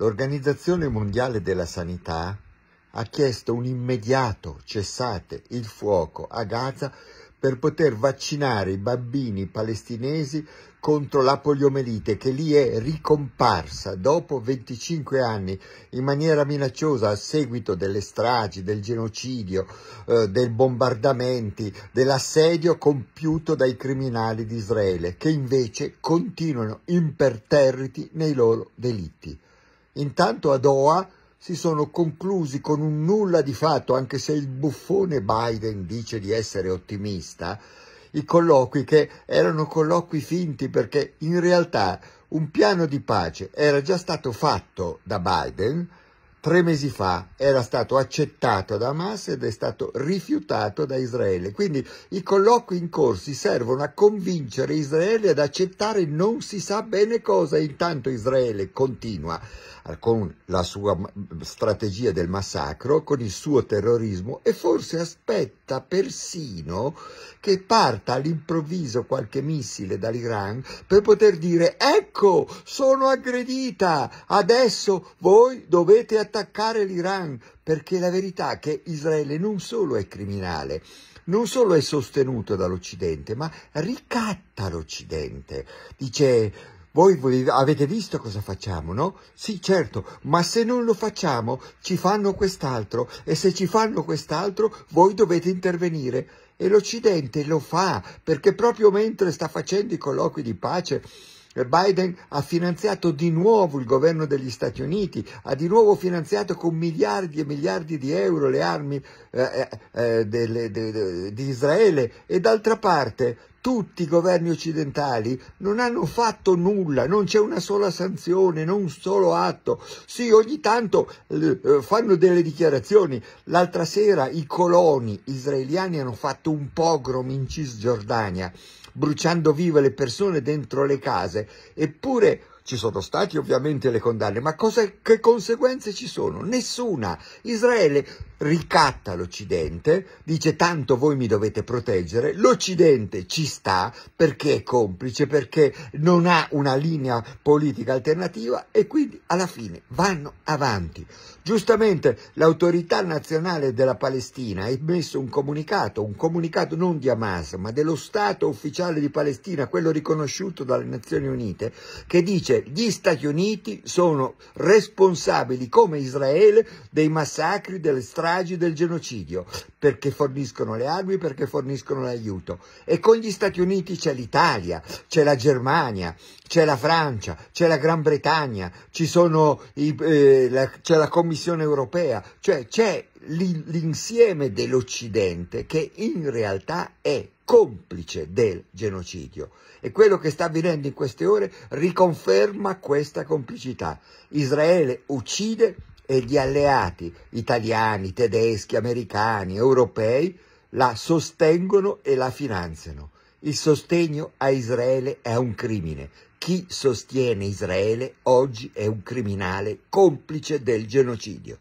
l'Organizzazione Mondiale della Sanità ha chiesto un immediato cessate il fuoco a Gaza per poter vaccinare i bambini palestinesi contro la poliomelite che lì è ricomparsa dopo 25 anni in maniera minacciosa a seguito delle stragi, del genocidio, eh, dei bombardamenti, dell'assedio compiuto dai criminali di Israele che invece continuano imperterriti nei loro delitti. Intanto a Doha si sono conclusi con un nulla di fatto, anche se il buffone Biden dice di essere ottimista, i colloqui che erano colloqui finti perché in realtà un piano di pace era già stato fatto da Biden tre mesi fa era stato accettato da Hamas ed è stato rifiutato da Israele. Quindi i colloqui in corsi servono a convincere Israele ad accettare non si sa bene cosa, intanto Israele continua eh, con la sua strategia del massacro, con il suo terrorismo e forse aspetta persino che parta all'improvviso qualche missile dall'Iran per poter dire ecco sono aggredita, adesso voi dovete attenzione attaccare l'Iran perché la verità è che Israele non solo è criminale, non solo è sostenuto dall'Occidente, ma ricatta l'Occidente. Dice, voi avete visto cosa facciamo, no? Sì, certo, ma se non lo facciamo ci fanno quest'altro e se ci fanno quest'altro voi dovete intervenire. E l'Occidente lo fa perché proprio mentre sta facendo i colloqui di pace Biden ha finanziato di nuovo il governo degli Stati Uniti, ha di nuovo finanziato con miliardi e miliardi di euro le armi eh, eh, eh delle, de, de, di Israele e d'altra parte tutti i governi occidentali non hanno fatto nulla, non c'è una sola sanzione, non un solo atto. Sì, ogni tanto eh, eh, fanno delle dichiarazioni. L'altra sera i coloni israeliani hanno fatto un pogrom in Cisgiordania, bruciando vive le persone dentro le case, eppure ci sono state ovviamente le condanne, ma cosa, che conseguenze ci sono? Nessuna. Israele ricatta l'Occidente, dice tanto voi mi dovete proteggere, l'Occidente ci sta perché è complice, perché non ha una linea politica alternativa e quindi alla fine vanno avanti. Giustamente l'autorità nazionale della Palestina ha emesso un comunicato, un comunicato non di Hamas, ma dello Stato ufficiale di Palestina, quello riconosciuto dalle Nazioni Unite, che dice dice gli Stati Uniti sono responsabili come Israele dei massacri, delle stragi, del genocidio, perché forniscono le armi, perché forniscono l'aiuto. E con gli Stati Uniti c'è l'Italia, c'è la Germania, c'è la Francia, c'è la Gran Bretagna, c'è eh, la, la Commissione europea, cioè c'è l'insieme dell'Occidente che in realtà è complice del genocidio e quello che sta avvenendo in queste ore riconferma questa complicità. Israele uccide e gli alleati italiani, tedeschi, americani, europei la sostengono e la finanziano. Il sostegno a Israele è un crimine. Chi sostiene Israele oggi è un criminale complice del genocidio.